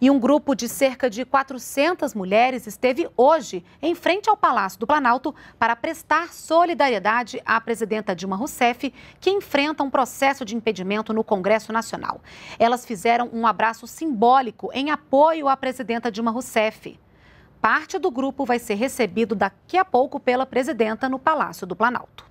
E um grupo de cerca de 400 mulheres esteve hoje em frente ao Palácio do Planalto para prestar solidariedade à presidenta Dilma Rousseff, que enfrenta um processo de impedimento no Congresso Nacional. Elas fizeram um abraço simbólico em apoio à presidenta Dilma Rousseff. Parte do grupo vai ser recebido daqui a pouco pela presidenta no Palácio do Planalto.